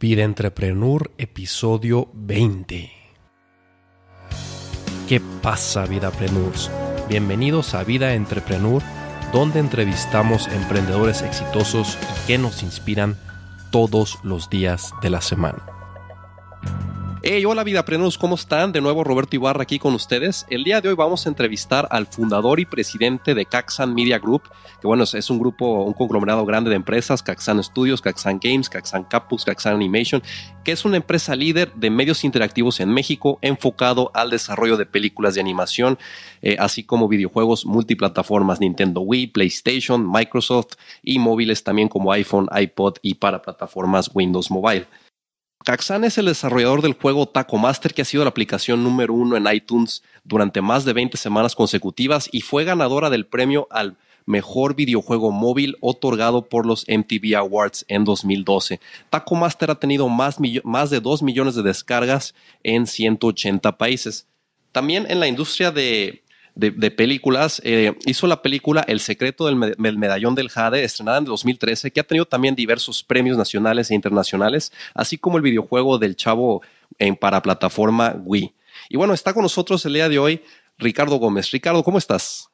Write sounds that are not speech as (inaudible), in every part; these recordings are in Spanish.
Vida Entrepreneur, episodio 20. ¿Qué pasa, VIDA Vidapreneurs? Bienvenidos a Vida Entrepreneur, donde entrevistamos emprendedores exitosos y que nos inspiran todos los días de la semana. Hey, hola Prenos, ¿cómo están? De nuevo Roberto Ibarra aquí con ustedes. El día de hoy vamos a entrevistar al fundador y presidente de Caxan Media Group, que bueno, es un grupo, un conglomerado grande de empresas, Caxan Studios, Caxan Games, Caxan Campus, Caxan Animation, que es una empresa líder de medios interactivos en México enfocado al desarrollo de películas de animación, eh, así como videojuegos multiplataformas, Nintendo Wii, PlayStation, Microsoft y móviles también como iPhone, iPod y para plataformas Windows Mobile. Kaxan es el desarrollador del juego Taco Master, que ha sido la aplicación número uno en iTunes durante más de 20 semanas consecutivas y fue ganadora del premio al mejor videojuego móvil otorgado por los MTV Awards en 2012. Taco Master ha tenido más, más de 2 millones de descargas en 180 países. También en la industria de de, películas. Eh, hizo la película El secreto del medallón del Jade, estrenada en 2013, que ha tenido también diversos premios nacionales e internacionales, así como el videojuego del Chavo en, para plataforma Wii. Y bueno, está con nosotros el día de hoy Ricardo Gómez. Ricardo, ¿cómo estás?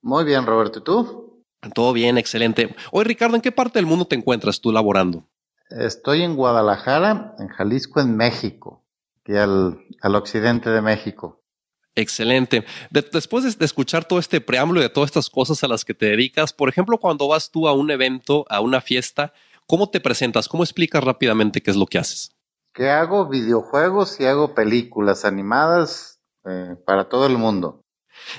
Muy bien, Roberto. ¿Y tú? Todo bien, excelente. Hoy, Ricardo, ¿en qué parte del mundo te encuentras tú laborando? Estoy en Guadalajara, en Jalisco, en México, y al occidente de México. Excelente. después de, escuchar todo este preámbulo y de todas estas cosas a las que te dedicas, por ejemplo, cuando vas tú a un evento, a una fiesta, ¿cómo te presentas? ¿Cómo explicas rápidamente qué es lo que haces? Que hago videojuegos y hago películas animadas eh, para todo el mundo.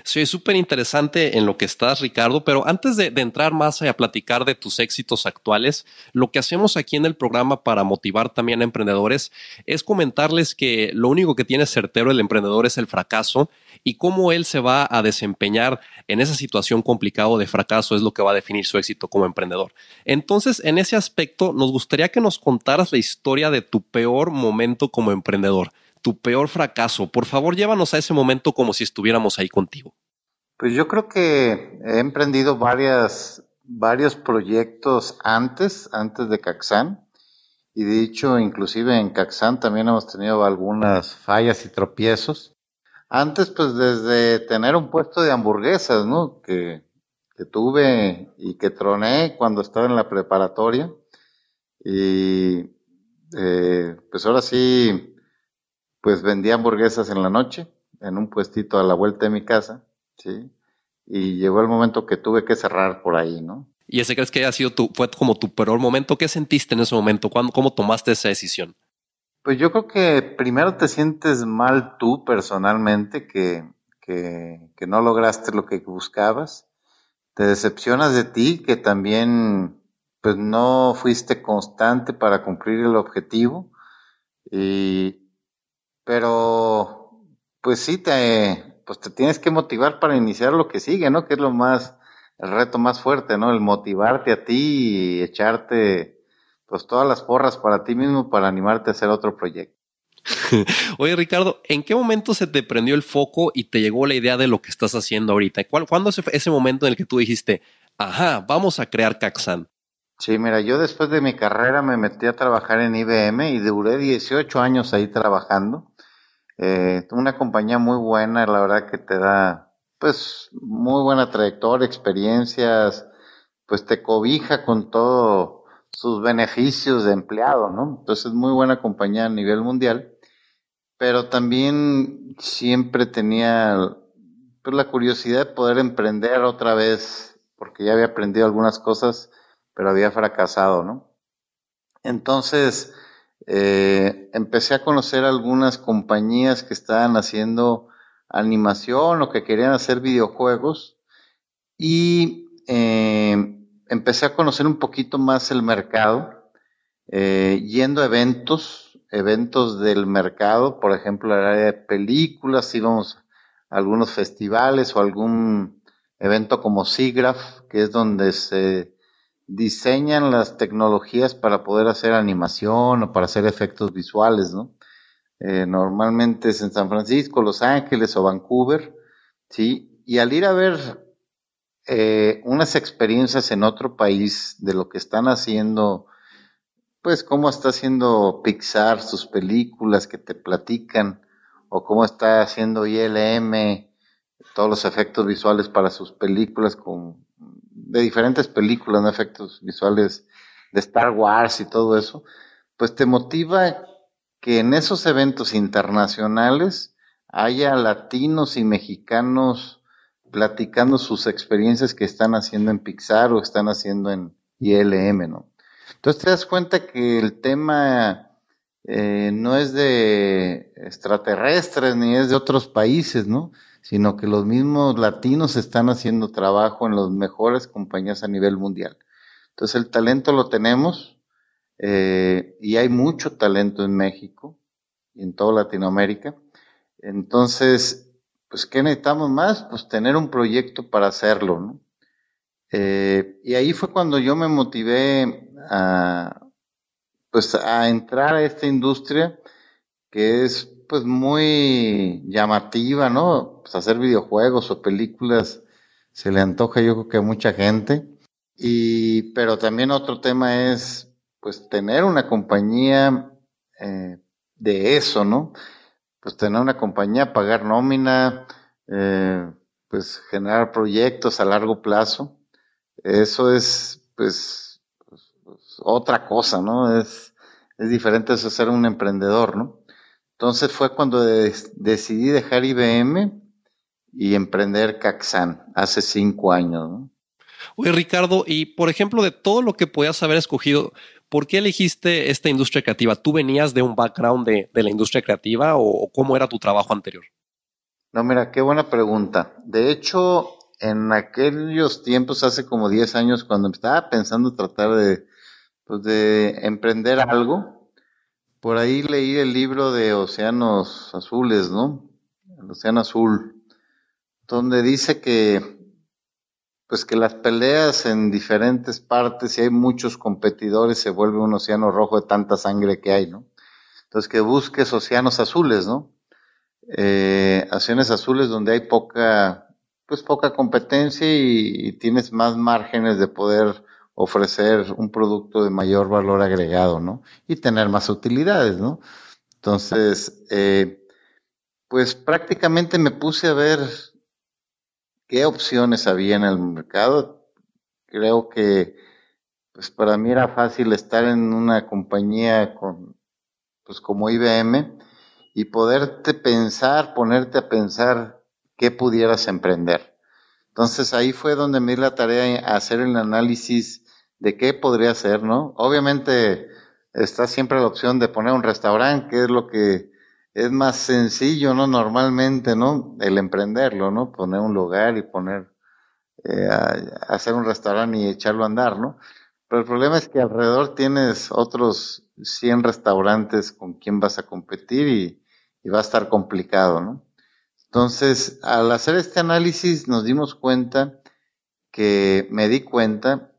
Sí, súper interesante en lo que estás, Ricardo, pero antes de, de entrar más a platicar de tus éxitos actuales, lo que hacemos aquí en el programa para motivar también a emprendedores es comentarles que lo único que tiene certero el emprendedor es el fracaso y cómo él se va a desempeñar en esa situación complicada de fracaso es lo que va a definir su éxito como emprendedor. Entonces, en ese aspecto, nos gustaría que nos contaras la historia de tu peor momento como emprendedor tu peor fracaso? Por favor, llévanos a ese momento como si estuviéramos ahí contigo. Pues yo creo que he emprendido varias, varios proyectos antes, antes de Caxán. Y de hecho, inclusive en Caxán también hemos tenido algunas fallas y tropiezos. Antes, pues desde tener un puesto de hamburguesas, ¿no? Que, tuve y que troné cuando estaba en la preparatoria. Y eh, pues ahora sí, pues vendía hamburguesas en la noche, en un puestito a la vuelta de mi casa, ¿sí? Y llegó el momento que tuve que cerrar por ahí, ¿no? ¿Y ese crees que ha sido tu, fue como tu peor momento? ¿Qué sentiste en ese momento? ¿Cómo tomaste esa decisión? Pues yo creo que primero te sientes mal tú personalmente, que, que no lograste lo que buscabas. Te decepcionas de ti, que también pues no fuiste constante para cumplir el objetivo. Y, pero pues sí te pues te tienes que motivar para iniciar lo que sigue, ¿no? Que es lo más el reto más fuerte, ¿no? El motivarte a ti y echarte pues todas las porras para ti mismo para animarte a hacer otro proyecto. (laughs) Oye, Ricardo, ¿en qué momento se te prendió el foco y te llegó la idea de lo que estás haciendo ahorita? ¿Cuándo fue ese momento en el que tú dijiste, ajá, vamos a crear Caxan? Sí, mira, yo después de mi carrera me metí a trabajar en IBM y duré 18 años ahí trabajando. Eh, una compañía muy buena, la verdad que te da pues muy buena trayectoria, experiencias, pues te cobija con todos sus beneficios de empleado, ¿no? Entonces es muy buena compañía a nivel mundial, pero también siempre tenía pues, la curiosidad de poder emprender otra vez, porque ya había aprendido algunas cosas, pero había fracasado, ¿no? Entonces, eh, empecé a conocer algunas compañías que estaban haciendo animación o que querían hacer videojuegos y eh, empecé a conocer un poquito más el mercado, eh, yendo a eventos, eventos del mercado, por ejemplo, el área de películas, íbamos a algunos festivales o algún evento como sigraf que es donde se diseñan las tecnologías para poder hacer animación o para hacer efectos visuales, ¿no? Eh, normalmente es en San Francisco, Los Ángeles o Vancouver, ¿sí? Y al ir a ver eh, unas experiencias en otro país de lo que están haciendo, pues cómo está haciendo Pixar sus películas que te platican, o cómo está haciendo ILM todos los efectos visuales para sus películas con de diferentes películas, de efectos visuales de Star Wars y todo eso, pues te motiva que en esos eventos internacionales haya latinos y mexicanos platicando sus experiencias que están haciendo en Pixar o están haciendo en ILM, ¿no? Entonces te das cuenta que el tema eh, no es de extraterrestres ni es de otros países, ¿no? sino que los mismos latinos están haciendo trabajo en las mejores compañías a nivel mundial. Entonces el talento lo tenemos eh, y hay mucho talento en México y en toda Latinoamérica. Entonces, pues, ¿qué necesitamos más? Pues tener un proyecto para hacerlo, ¿no? Eh, y ahí fue cuando yo me motivé a, pues, a entrar a esta industria que es pues muy llamativa, ¿no? Pues hacer videojuegos o películas se le antoja yo creo que a mucha gente. Y, pero también otro tema es, pues, tener una compañía eh, de eso, ¿no? Pues tener una compañía, pagar nómina, eh, pues generar proyectos a largo plazo. Eso es, pues, pues otra cosa, ¿no? Es, es diferente eso ser un emprendedor, ¿no? Entonces fue cuando decidí dejar IBM y emprender Caxan hace cinco años. Oye, Ricardo, y por ejemplo, de todo lo que podías haber escogido, ¿por qué elegiste esta industria creativa? ¿Tú venías de un background de, la industria creativa o, cómo era tu trabajo anterior? No, mira, qué buena pregunta. De hecho, en aquellos tiempos, hace como diez años, cuando estaba pensando tratar de pues, emprender algo, por ahí leí el libro de Océanos Azules, ¿no? El Océano Azul, donde dice que pues que las peleas en diferentes partes, si hay muchos competidores, se vuelve un océano rojo de tanta sangre que hay, ¿no? Entonces que busques océanos azules, ¿no? Eh, acciones azules donde hay poca, pues poca competencia y, tienes más márgenes de poder ofrecer un producto de mayor valor agregado, ¿no? Y tener más utilidades, ¿no? Entonces, eh, pues prácticamente me puse a ver qué opciones había en el mercado. Creo que, pues para mí era fácil estar en una compañía con, pues como IBM y poderte pensar, ponerte a pensar qué pudieras emprender. Entonces ahí fue donde me di la tarea de hacer el análisis de qué podría ser, ¿no? Obviamente está siempre la opción de poner un restaurante, que es lo que es más sencillo, ¿no? Normalmente, ¿no? El emprenderlo, ¿no? Poner un lugar y poner, eh, hacer un restaurante y echarlo a andar, ¿no? Pero el problema es que alrededor tienes otros 100 restaurantes con quien vas a competir y, y va a estar complicado, ¿no? Entonces, al hacer este análisis nos dimos cuenta que me di cuenta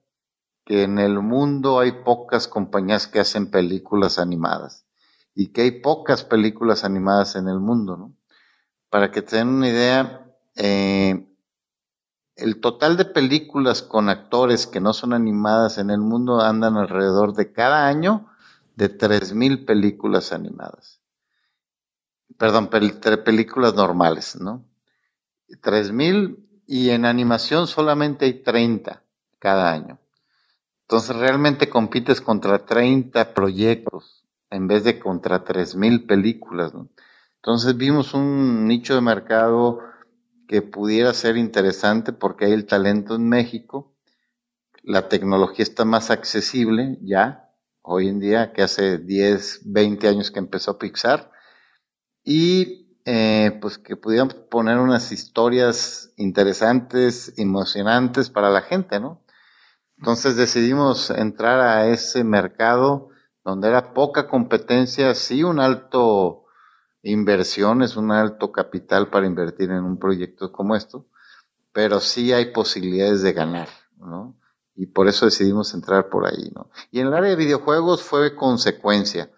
que en el mundo hay pocas compañías que hacen películas animadas y que hay pocas películas animadas en el mundo, ¿no? Para que tengan una idea, eh, el total de películas con actores que no son animadas en el mundo andan alrededor de cada año de 3.000 películas animadas. Perdón, películas normales, ¿no? 3.000 y en animación solamente hay 30 cada año. Entonces realmente compites contra 30 proyectos en vez de contra 3.000 películas. Entonces vimos un nicho de mercado que pudiera ser interesante porque hay el talento en México, la tecnología está más accesible ya, hoy en día, que hace 10, 20 años que empezó Pixar, y eh, pues que pudieran poner unas historias interesantes, emocionantes para la gente, ¿no? Entonces decidimos entrar a ese mercado donde era poca competencia, sí un alto inversión, es un alto capital para invertir en un proyecto como esto, pero sí hay posibilidades de ganar, ¿no? Y por eso decidimos entrar por ahí, ¿no? Y en el área de videojuegos fue consecuencia.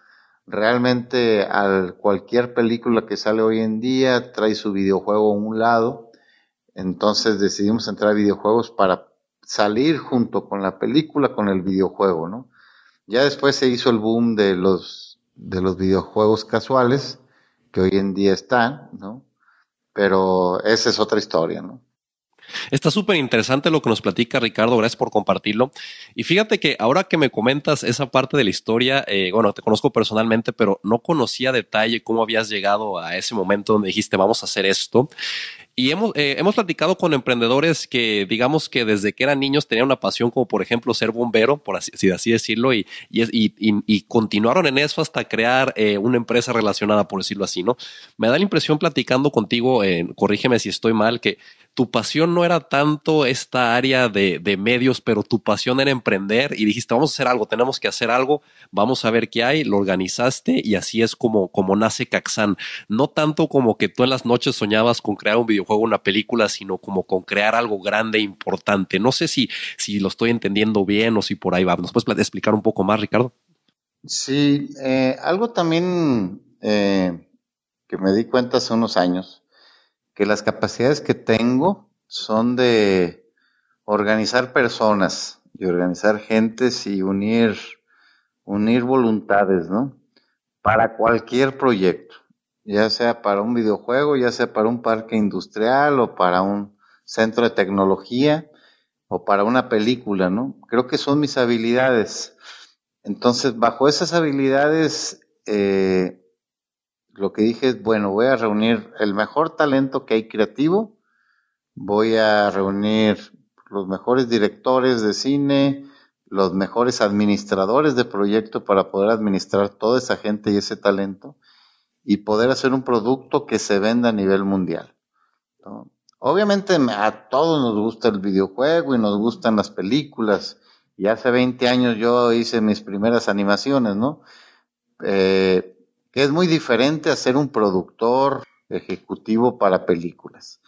Realmente al cualquier película que sale hoy en día trae su videojuego a un lado, entonces decidimos entrar a videojuegos para salir junto con la película, con el videojuego, ¿no? Ya después se hizo el boom de los, de los videojuegos casuales, que hoy en día están, ¿no? Pero esa es otra historia, ¿no? Está súper interesante lo que nos platica Ricardo, gracias por compartirlo. Y fíjate que ahora que me comentas esa parte de la historia, eh, bueno, te conozco personalmente, pero no conocía detalle cómo habías llegado a ese momento donde dijiste vamos a hacer esto. Y hemos, eh, hemos platicado con emprendedores que, digamos que desde que eran niños tenían una pasión como, por ejemplo, ser bombero, por así, decirlo, y, y, y, y, continuaron en eso hasta crear eh, una empresa relacionada, por decirlo así, ¿no? Me da la impresión platicando contigo, eh, corrígeme si estoy mal, que tu pasión no era tanto esta área de, de, medios, pero tu pasión era emprender y dijiste, vamos a hacer algo, tenemos que hacer algo, vamos a ver qué hay, lo organizaste y así es como, como nace Caxán. No tanto como que tú en las noches soñabas con crear un videojuego, una película, sino como con crear algo grande e importante. No sé si, si lo estoy entendiendo bien o si por ahí va. ¿Nos puedes explicar un poco más, Ricardo? Sí, eh, algo también eh, que me di cuenta hace unos años que las capacidades que tengo son de organizar personas y organizar gentes y unir, unir voluntades, ¿no? Para cualquier proyecto, ya sea para un videojuego, ya sea para un parque industrial o para un centro de tecnología o para una película, ¿no? Creo que son mis habilidades. Entonces, bajo esas habilidades, eh, lo que dije es, bueno, voy a reunir el mejor talento que hay creativo, voy a reunir los mejores directores de cine, los mejores administradores de proyecto para poder administrar toda esa gente y ese talento y poder hacer un producto que se venda a nivel mundial. Obviamente a todos nos gusta el videojuego y nos gustan las películas. Y hace 20 años yo hice mis primeras animaciones, ¿no? Eh, es muy diferente a ser un productor ejecutivo para películas.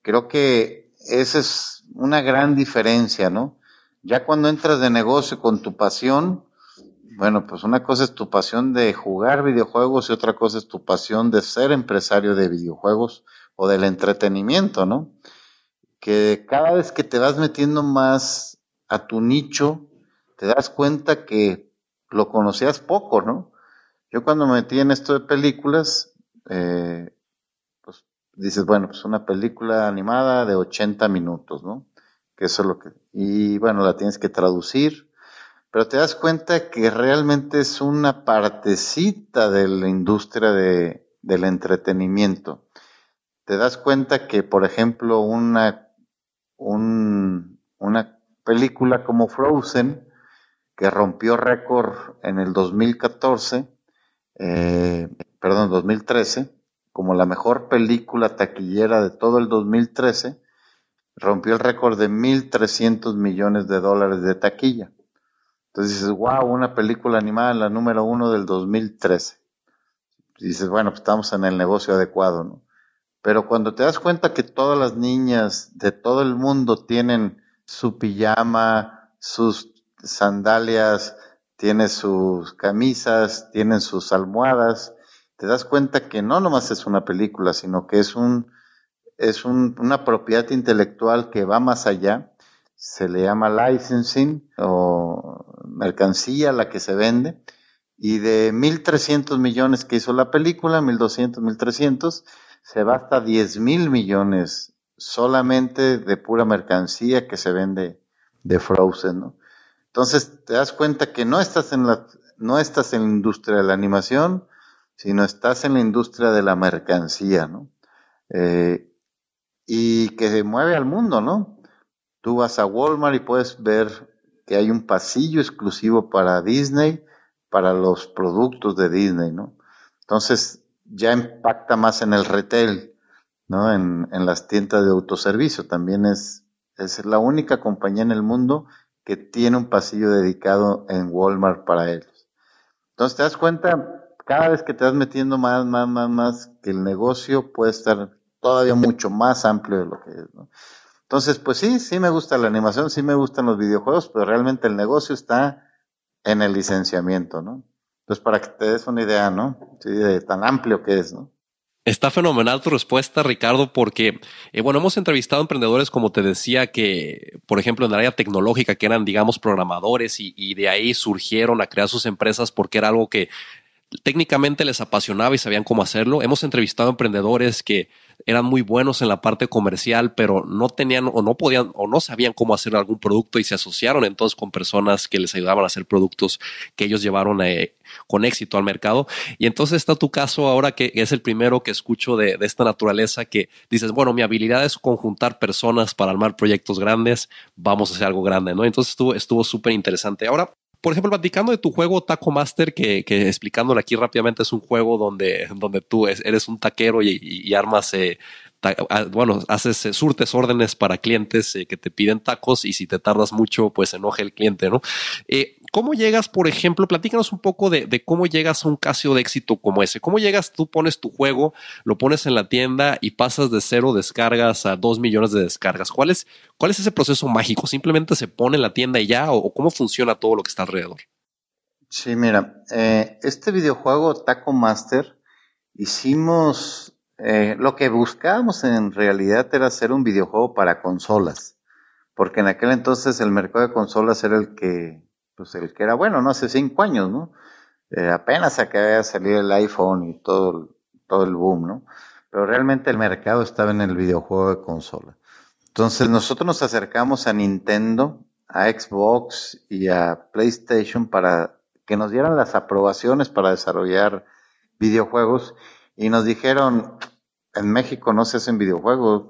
Creo que esa es una gran diferencia, ¿no? Ya cuando entras de negocio con tu pasión, bueno, pues una cosa es tu pasión de jugar videojuegos y otra cosa es tu pasión de ser empresario de videojuegos o del entretenimiento, ¿no? Que cada vez que te vas metiendo más a tu nicho, te das cuenta que lo conocías poco, ¿no? Yo cuando me metí en esto de películas, eh, pues dices, bueno, pues una película animada de 80 minutos, ¿no? Que eso lo que... Y bueno, la tienes que traducir, pero te das cuenta que realmente es una partecita de la industria del entretenimiento. Te das cuenta que, por ejemplo, una, una película como Frozen, que rompió récord en el 2014, eh, perdón, 2013, como la mejor película taquillera de todo el 2013, rompió el récord de 1.300 millones de dólares de taquilla. Entonces dices, wow, una película animada, la número uno del 2013. dices, bueno, pues estamos en el negocio adecuado, ¿no? Pero cuando te das cuenta que todas las niñas de todo el mundo tienen su pijama, sus sandalias, tiene sus camisas, tiene sus almohadas. Te das cuenta que no nomás es una película, sino que es un es una propiedad intelectual que va más allá. Se le llama licensing o mercancía la que se vende. Y de 1.300 millones que hizo la película, 1.200, 1.300, se va hasta 10.000 millones solamente de pura mercancía que se vende de Frozen, ¿no? Entonces te das cuenta que no estás en la, no estás en la industria de la animación, sino estás en la industria de la mercancía, ¿no? Eh, y que se mueve al mundo, ¿no? Tú vas a Walmart y puedes ver que hay un pasillo exclusivo para Disney, para los productos de Disney, ¿no? Entonces ya impacta más en el retail, ¿no? En, en las tiendas de autoservicio. También es, es la única compañía en el mundo que tiene un pasillo dedicado en Walmart para ellos. Entonces te das cuenta, cada vez que te vas metiendo más, más, más, más, que el negocio puede estar todavía mucho más amplio de lo que es. ¿no? Entonces, pues sí, sí me gusta la animación, sí me gustan los videojuegos, pero realmente el negocio está en el licenciamiento, ¿no? Entonces, para que te des una idea, ¿no? Sí, de tan amplio que es, ¿no? Está fenomenal tu respuesta, Ricardo, porque, eh, bueno, hemos entrevistado emprendedores, como te decía, que, por ejemplo, en el área tecnológica, que eran, digamos, programadores y, y de ahí surgieron a crear sus empresas porque era algo que técnicamente les apasionaba y sabían cómo hacerlo. Hemos entrevistado emprendedores que eran muy buenos en la parte comercial, pero no tenían o no podían o no sabían cómo hacer algún producto y se asociaron entonces con personas que les ayudaban a hacer productos que ellos llevaron eh, con éxito al mercado. Y entonces está tu caso ahora que es el primero que escucho de, esta naturaleza que dices, bueno, mi habilidad es conjuntar personas para armar proyectos grandes, vamos a hacer algo grande, ¿no? Entonces estuvo súper interesante. Ahora, por ejemplo, platicando de tu juego Taco Master, que, explicándole aquí rápidamente, es un juego donde, donde tú eres un taquero y, armas, eh, bueno, haces, eh, surtes órdenes para clientes eh, que te piden tacos y si te tardas mucho, pues enoja el cliente, ¿no? Eh ¿Cómo llegas, por ejemplo, platícanos un poco de, cómo llegas a un caso de éxito como ese? ¿Cómo llegas, tú pones tu juego, lo pones en la tienda y pasas de cero descargas a dos millones de descargas? ¿Cuál es, cuál es ese proceso mágico? ¿Simplemente se pone en la tienda y ya? ¿O, cómo funciona todo lo que está alrededor? Sí, mira, eh, este videojuego Taco Master hicimos eh, lo que buscábamos en realidad era hacer un videojuego para consolas, porque en aquel entonces el mercado de consolas era el que pues el que era bueno, ¿no? Hace cinco años, ¿no? Eh, apenas acababa de salir el iPhone y todo, todo el boom, ¿no? Pero realmente el mercado estaba en el videojuego de consola. Entonces nosotros nos acercamos a Nintendo, a Xbox y a PlayStation para que nos dieran las aprobaciones para desarrollar videojuegos y nos dijeron, en México no se hacen videojuegos,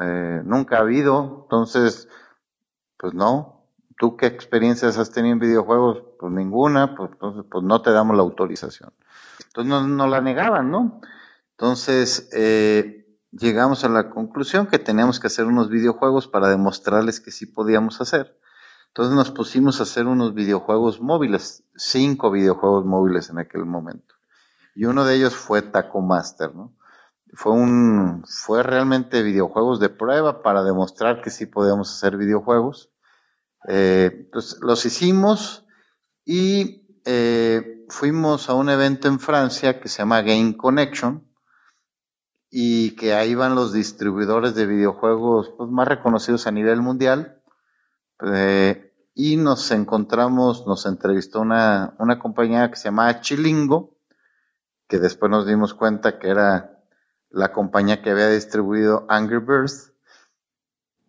eh, nunca ha habido, entonces, pues no, ¿Tú qué experiencias has tenido en videojuegos? Pues ninguna, pues, pues no te damos la autorización. Entonces no, la negaban, ¿no? Entonces eh, llegamos a la conclusión que teníamos que hacer unos videojuegos para demostrarles que sí podíamos hacer. Entonces nos pusimos a hacer unos videojuegos móviles, cinco videojuegos móviles en aquel momento. Y uno de ellos fue Taco Master, ¿no? Fue un, fue realmente videojuegos de prueba para demostrar que sí podíamos hacer videojuegos. Eh, pues los hicimos y eh, fuimos a un evento en Francia que se llama Game Connection y que ahí van los distribuidores de videojuegos pues, más reconocidos a nivel mundial. Eh, y nos encontramos, nos entrevistó una, una compañía que se llama Chilingo, que después nos dimos cuenta que era la compañía que había distribuido Angry Birds.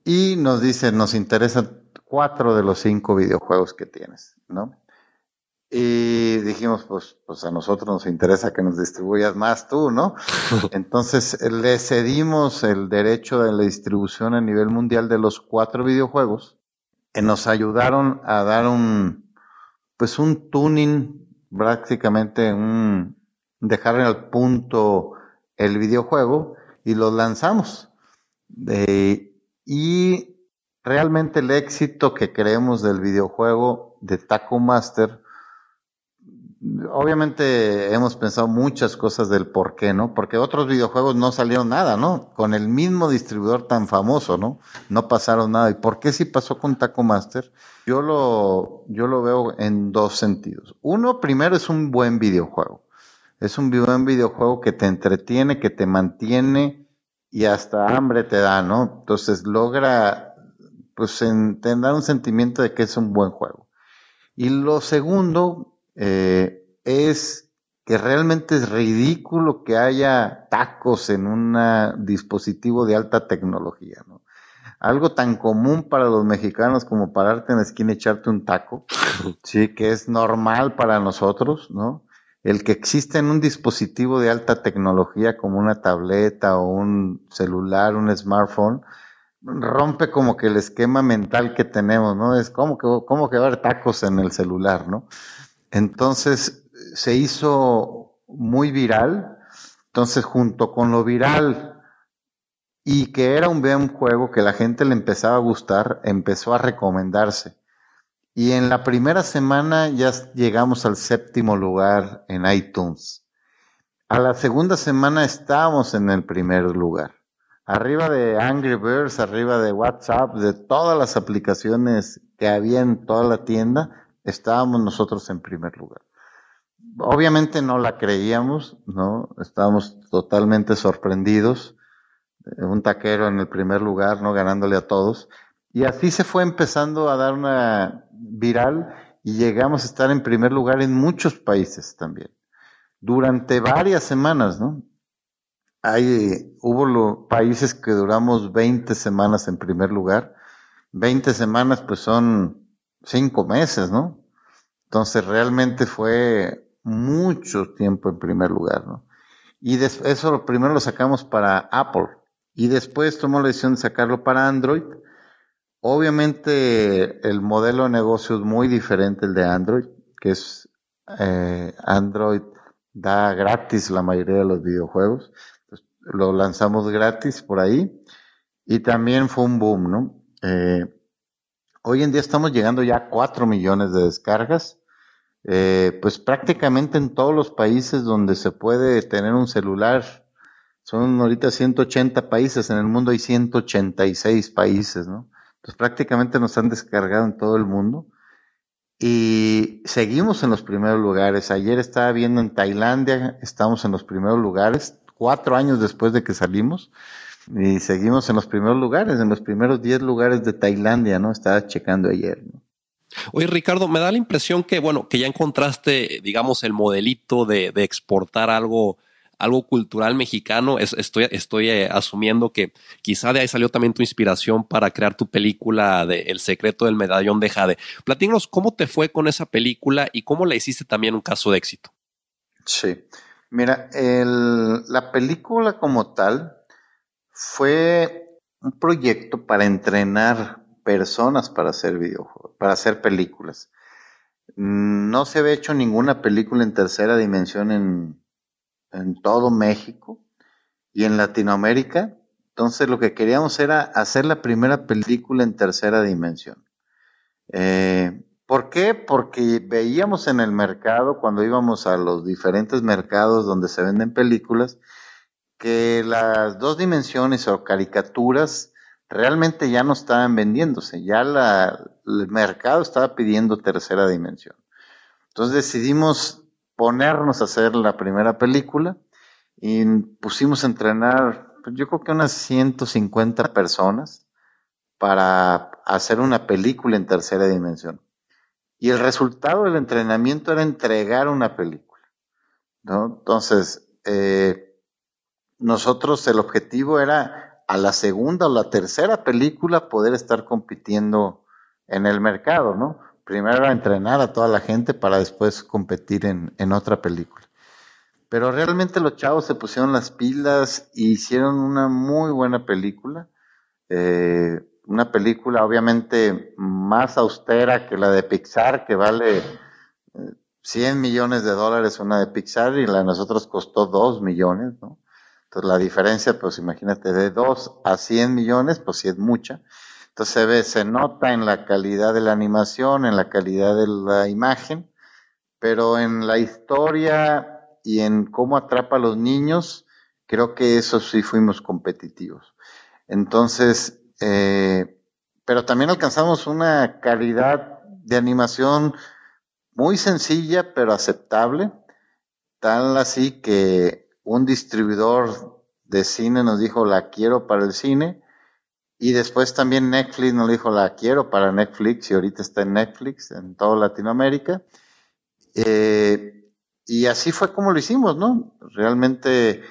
Y nos dice, nos interesa cuatro de los cinco videojuegos que tienes, ¿no? Y dijimos, pues, pues a nosotros nos interesa que nos distribuyas más tú, ¿no? (laughs) Entonces le cedimos el derecho de la distribución a nivel mundial de los cuatro videojuegos. Que nos ayudaron a dar un, pues un tuning, prácticamente un, dejar en el punto el videojuego y lo lanzamos. Eh, y realmente el éxito que creemos del videojuego de Taco Master, obviamente hemos pensado muchas cosas del por qué, ¿no? Porque otros videojuegos no salieron nada, ¿no? Con el mismo distribuidor tan famoso, ¿no? No pasaron nada. ¿Y por qué sí pasó con Taco Master? Yo lo, yo lo veo en dos sentidos. Uno, primero, es un buen videojuego. Es un buen videojuego que te entretiene, que te mantiene y hasta hambre te da, ¿no? Entonces logra pues dan un sentimiento de que es un buen juego. Y lo segundo eh, es que realmente es ridículo que haya tacos en un dispositivo de alta tecnología, Algo tan común para los mexicanos como pararte en la esquina y echarte un taco, (laughs) sí, que es normal para nosotros, El que exista en un dispositivo de alta tecnología como una tableta o un celular, un smartphone, rompe como que el esquema mental que tenemos, ¿no? Es como que, como va tacos en el celular, ¿no? Entonces se hizo muy viral, entonces junto con lo viral y que era un buen juego que la gente le empezaba a gustar, empezó a recomendarse. Y en la primera semana ya llegamos al séptimo lugar en iTunes. A la segunda semana estábamos en el primer lugar arriba de Angry Birds, arriba de WhatsApp, de todas las aplicaciones que había en toda la tienda, estábamos nosotros en primer lugar. Obviamente no la creíamos, ¿no? Estábamos totalmente sorprendidos. Eh, un taquero en el primer lugar, ¿no? Ganándole a todos. Y así se fue empezando a dar una viral y llegamos a estar en primer lugar en muchos países también. Durante varias semanas, ¿no? Hay, hubo los países que duramos 20 semanas en primer lugar. 20 semanas pues son 5 meses, ¿no? Entonces realmente fue mucho tiempo en primer lugar, ¿no? Y eso lo primero lo sacamos para Apple y después tomó la decisión de sacarlo para Android. Obviamente el modelo de negocio es muy diferente el de Android, que es eh, Android da gratis la mayoría de los videojuegos lo lanzamos gratis por ahí y también fue un boom, ¿no? Eh, hoy en día estamos llegando ya a 4 millones de descargas, eh, pues prácticamente en todos los países donde se puede tener un celular, son ahorita 180 países, en el mundo hay 186 países, ¿no? Entonces prácticamente nos han descargado en todo el mundo y seguimos en los primeros lugares. Ayer estaba viendo en Tailandia, estamos en los primeros lugares, cuatro años después de que salimos y seguimos en los primeros lugares, en los primeros diez lugares de Tailandia, ¿no? Estaba checando ayer, ¿no? Oye, Ricardo, me da la impresión que, bueno, que ya encontraste, digamos, el modelito de, exportar algo, algo cultural mexicano. estoy eh, asumiendo que quizá de ahí salió también tu inspiración para crear tu película de El secreto del medallón de Jade. Platinos cómo te fue con esa película y cómo la hiciste también un caso de éxito. Sí, Mira, el, la película como tal fue un proyecto para entrenar personas para hacer videojuegos, para hacer películas. No se había hecho ninguna película en tercera dimensión en, todo México y en Latinoamérica. Entonces lo que queríamos era hacer la primera película en tercera dimensión. Eh, ¿Por qué? Porque veíamos en el mercado, cuando íbamos a los diferentes mercados donde se venden películas, que las dos dimensiones o caricaturas realmente ya no estaban vendiéndose, ya el mercado estaba pidiendo tercera dimensión. Entonces decidimos ponernos a hacer la primera película y pusimos a entrenar, pues, yo creo que unas 150 personas para hacer una película en tercera dimensión y el resultado del entrenamiento era entregar una película, ¿no? Entonces, eh, nosotros el objetivo era a la segunda o la tercera película poder estar compitiendo en el mercado, ¿no? Primero entrenar a toda la gente para después competir en, otra película. Pero realmente los chavos se pusieron las pilas y hicieron una muy buena película. Eh, una película obviamente más austera que la de Pixar, que vale 100 eh, millones de dólares una de Pixar y la de nosotros costó 2 millones, ¿no? Entonces la diferencia, pues imagínate, de 2 a 100 millones, pues sí es mucha. Entonces se ve, se nota en la calidad de la animación, en la calidad de la imagen, pero en la historia y en cómo atrapa a los niños, creo que eso sí fuimos competitivos. Entonces, eh, pero también alcanzamos una calidad de animación muy sencilla pero aceptable, tal así que un distribuidor de cine nos dijo la quiero para el cine y después también Netflix nos dijo la quiero para Netflix y ahorita está en Netflix en toda Latinoamérica. Eh, y así fue como lo hicimos, ¿no? Realmente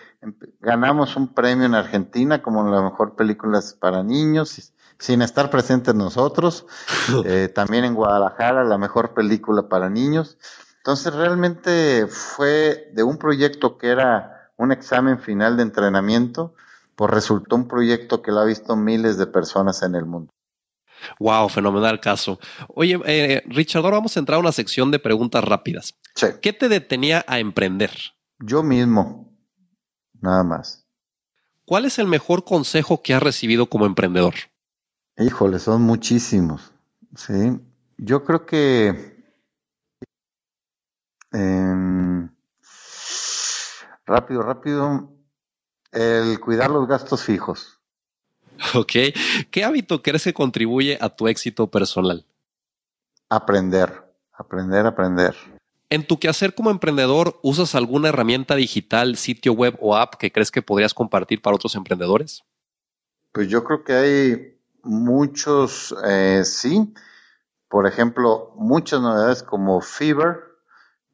ganamos un premio en Argentina como la mejor película para niños, sin estar presentes nosotros. (laughs) Eh, también en Guadalajara, la mejor película para niños. Entonces realmente fue de un proyecto que era un examen final de entrenamiento, pues resultó un proyecto que lo ha visto miles de personas en el mundo. Wow, fenomenal caso. Oye, eh, Richard, ahora vamos a entrar a una sección de preguntas rápidas. ¿Qué te detenía a emprender? Yo mismo nada más. ¿Cuál es el mejor consejo que has recibido como emprendedor? Híjole, son muchísimos. Sí, yo creo que em, rápido, rápido, el cuidar los gastos fijos. Ok. ¿Qué hábito crees que contribuye a tu éxito personal? Aprender, aprender, aprender. ¿En tu quehacer como emprendedor usas alguna herramienta digital, sitio web o app que crees que podrías compartir para otros emprendedores? Pues yo creo que hay muchos, eh, sí. Por ejemplo, muchas novedades como Fever,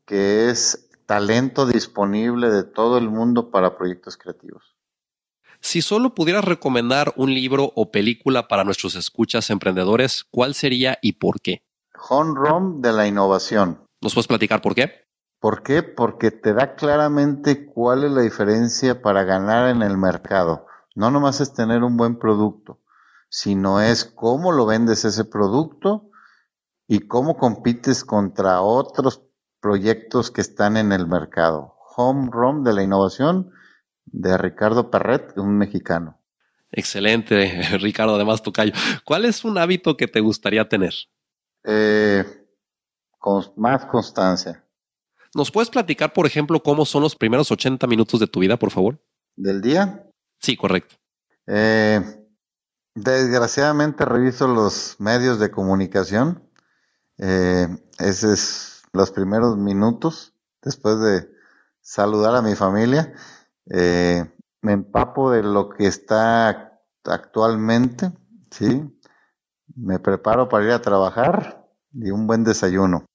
que es talento disponible de todo el mundo para proyectos creativos. Si solo pudieras recomendar un libro o película para nuestros escuchas emprendedores, ¿cuál sería y por qué? Home de la innovación ¿Nos puedes platicar por qué? ¿Por qué? Porque te da claramente cuál es la diferencia para ganar en el mercado. No nomás es tener un buen producto, sino es cómo lo vendes ese producto y cómo compites contra otros proyectos que están en el mercado. Home Run de la innovación de Ricardo Perret, un mexicano. Excelente, (laughs) Ricardo, además callo. ¿Cuál es un hábito que te gustaría tener? Eh, más constancia. ¿Nos puedes platicar, por ejemplo, cómo son los primeros 80 minutos de tu vida, por favor? ¿Del día? Sí, correcto. Eh, desgraciadamente reviso los medios de comunicación. Eh, ese es los primeros minutos después de saludar a mi familia. Eh, me empapo de lo que está actualmente, ¿sí? Me preparo para ir a trabajar y un buen desayuno.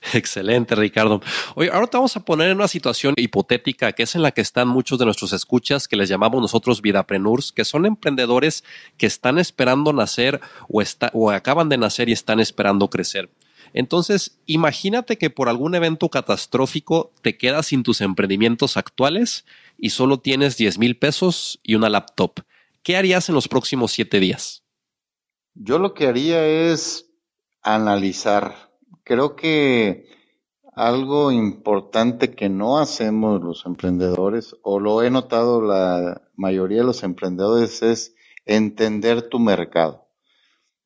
(laughs) Excelente, Ricardo. Oye, ahora te vamos a poner en una situación hipotética que es en la que están muchos de nuestros escuchas que les llamamos nosotros vidapreneurs, que son emprendedores que están esperando nacer o, o acaban de nacer y están esperando crecer. Entonces, imagínate que por algún evento catastrófico te quedas sin tus emprendimientos actuales y solo tienes 10 mil pesos y una laptop. ¿Qué harías en los próximos siete días? Yo lo que haría es analizar Creo que algo importante que no hacemos los emprendedores, o lo he notado la mayoría de los emprendedores, es entender tu mercado.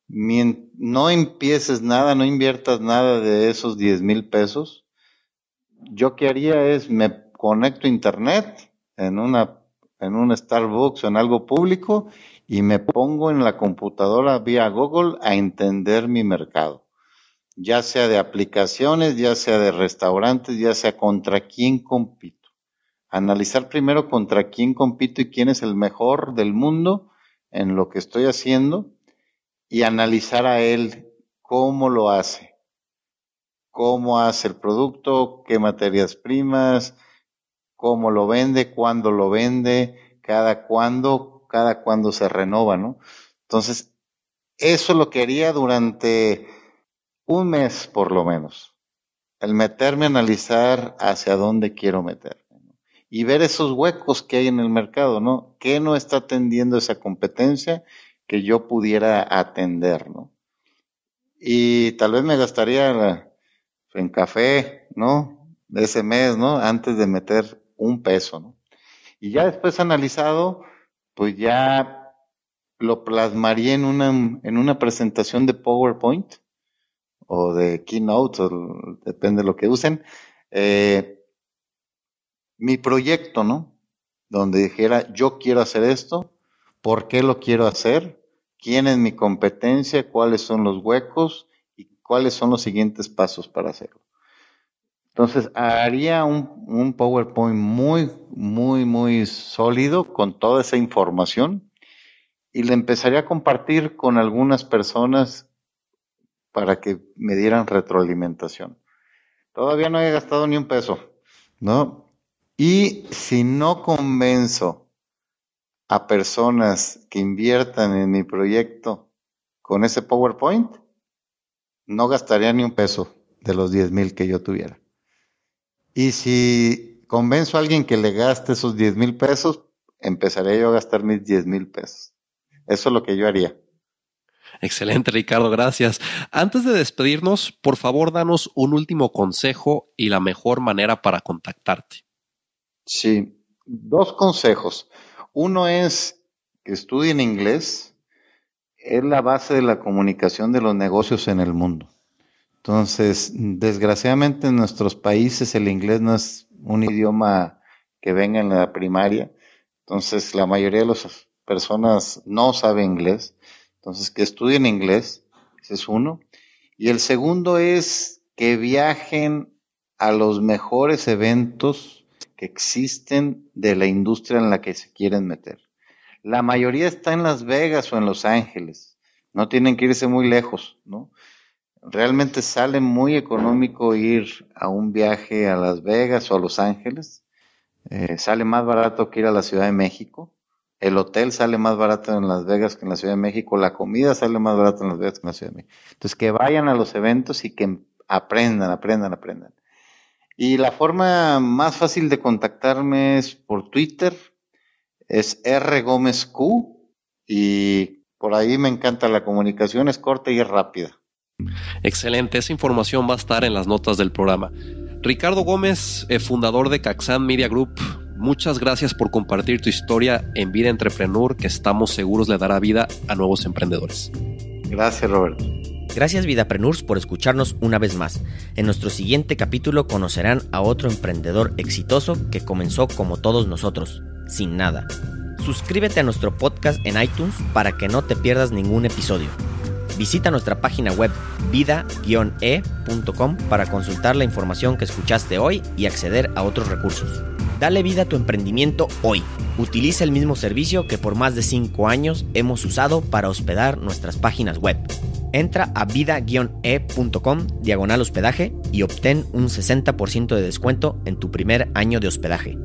No empieces nada, no inviertas nada de esos 10 mil pesos. Yo que haría es me conecto a internet en una en un Starbucks o en algo público y me pongo en la computadora vía Google a entender mi mercado ya sea de aplicaciones, ya sea de restaurantes, ya sea contra quién compito. Analizar primero contra quién compito y quién es el mejor del mundo en lo que estoy haciendo y analizar a él cómo lo hace, cómo hace el producto, qué materias primas, cómo lo vende, cuándo lo vende, cada cuándo, cada cuándo se renova, ¿no? Entonces, eso lo quería durante un mes por lo menos, el meterme a analizar hacia dónde quiero meterme y ver esos huecos que hay en el mercado, ¿no? ¿Qué no está atendiendo esa competencia que yo pudiera atender, ¿no? Y tal vez me gastaría en café, ¿no? De ese mes, ¿no? Antes de meter un peso, ¿no? Y ya después analizado, pues ya lo plasmaría en una, en una presentación de PowerPoint o de Keynote, o, depende de lo que usen. Eh, mi proyecto, ¿no? Donde dijera, yo quiero hacer esto, ¿por qué lo quiero hacer? ¿Quién es mi competencia? ¿Cuáles son los huecos? ¿Y cuáles son los siguientes pasos para hacerlo? Entonces, haría un, un PowerPoint muy, muy, muy sólido con toda esa información y le empezaría a compartir con algunas personas para que me dieran retroalimentación. Todavía no he gastado ni un peso, ¿no? Y si no convenzo a personas que inviertan en mi proyecto con ese PowerPoint, no gastaría ni un peso de los 10 mil que yo tuviera. Y si convenzo a alguien que le gaste esos 10 mil pesos, empezaré yo a gastar mis 10 mil pesos. Eso es lo que yo haría. Excelente, Ricardo, gracias. Antes de despedirnos, por favor, danos un último consejo y la mejor manera para contactarte. Sí, dos consejos. Uno es que estudien inglés, es la base de la comunicación de los negocios en el mundo. Entonces, desgraciadamente en nuestros países el inglés no es un idioma que venga en la primaria. Entonces, la mayoría de las personas no sabe inglés. Entonces, que estudien inglés, ese es uno. Y el segundo es que viajen a los mejores eventos que existen de la industria en la que se quieren meter. La mayoría está en Las Vegas o en Los Ángeles. No tienen que irse muy lejos, ¿no? Realmente sale muy económico ir a un viaje a Las Vegas o a Los Ángeles. Eh, sale más barato que ir a la Ciudad de México. El hotel sale más barato en Las Vegas que en la Ciudad de México, la comida sale más barata en Las Vegas que en la Ciudad de México. Entonces, que vayan a los eventos y que aprendan, aprendan, aprendan. Y la forma más fácil de contactarme es por Twitter, es R Gómez Q, y por ahí me encanta la comunicación, es corta y es rápida. Excelente, esa información va a estar en las notas del programa. Ricardo Gómez, eh, fundador de Caxan Media Group, Muchas gracias por compartir tu historia en Vida Entrepreneur, que estamos seguros le dará vida a nuevos emprendedores. Gracias, Roberto. Gracias Vidapreneurs por escucharnos una vez más. En nuestro siguiente capítulo conocerán a otro emprendedor exitoso que comenzó como todos nosotros, sin nada. Suscríbete a nuestro podcast en iTunes para que no te pierdas ningún episodio. Visita nuestra página web vida-e.com para consultar la información que escuchaste hoy y acceder a otros recursos. Dale vida a tu emprendimiento hoy. Utiliza el mismo servicio que por más de 5 años hemos usado para hospedar nuestras páginas web. Entra a vida-e.com diagonal hospedaje y obtén un 60% de descuento en tu primer año de hospedaje.